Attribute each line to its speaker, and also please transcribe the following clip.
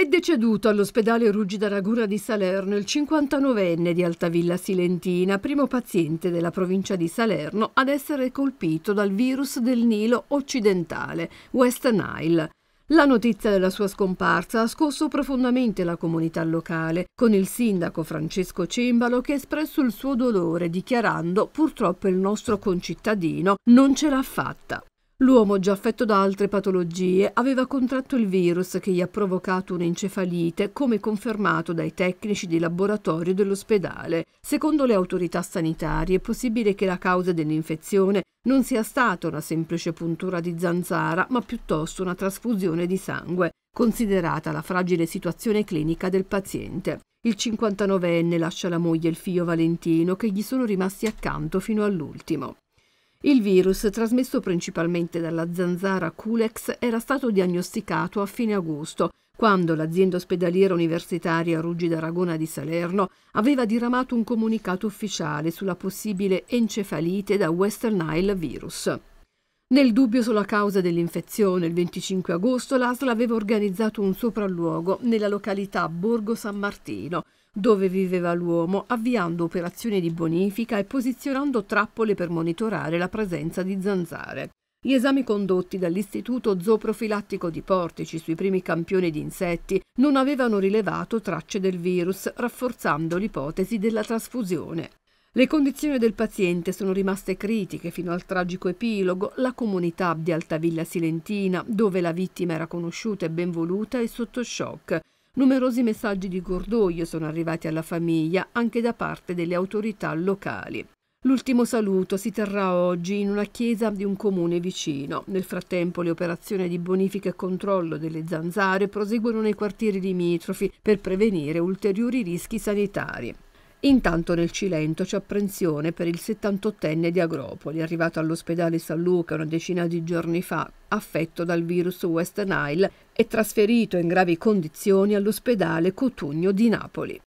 Speaker 1: È deceduto all'ospedale Ruggi da Ragura di Salerno il 59enne di Altavilla Silentina, primo paziente della provincia di Salerno ad essere colpito dal virus del Nilo occidentale, West Nile. La notizia della sua scomparsa ha scosso profondamente la comunità locale, con il sindaco Francesco Cimbalo che ha espresso il suo dolore dichiarando purtroppo il nostro concittadino non ce l'ha fatta. L'uomo, già affetto da altre patologie, aveva contratto il virus che gli ha provocato un'encefalite, come confermato dai tecnici di laboratorio dell'ospedale. Secondo le autorità sanitarie è possibile che la causa dell'infezione non sia stata una semplice puntura di zanzara, ma piuttosto una trasfusione di sangue, considerata la fragile situazione clinica del paziente. Il 59enne lascia la moglie e il figlio Valentino che gli sono rimasti accanto fino all'ultimo. Il virus, trasmesso principalmente dalla zanzara Culex, era stato diagnosticato a fine agosto, quando l'azienda ospedaliera universitaria Ruggi d'Aragona di Salerno aveva diramato un comunicato ufficiale sulla possibile encefalite da Western Nile virus. Nel dubbio sulla causa dell'infezione, il 25 agosto l'ASL aveva organizzato un sopralluogo nella località Borgo San Martino, dove viveva l'uomo, avviando operazioni di bonifica e posizionando trappole per monitorare la presenza di zanzare. Gli esami condotti dall'Istituto Zooprofilattico di Portici sui primi campioni di insetti non avevano rilevato tracce del virus, rafforzando l'ipotesi della trasfusione. Le condizioni del paziente sono rimaste critiche fino al tragico epilogo. La comunità di Altavilla Silentina, dove la vittima era conosciuta e ben voluta, è sotto shock. Numerosi messaggi di cordoglio sono arrivati alla famiglia, anche da parte delle autorità locali. L'ultimo saluto si terrà oggi in una chiesa di un comune vicino. Nel frattempo le operazioni di bonifica e controllo delle zanzare proseguono nei quartieri limitrofi per prevenire ulteriori rischi sanitari. Intanto nel Cilento c'è apprensione per il 78enne di Agropoli, arrivato all'ospedale San Luca una decina di giorni fa, affetto dal virus West Nile e trasferito in gravi condizioni all'ospedale Cotugno di Napoli.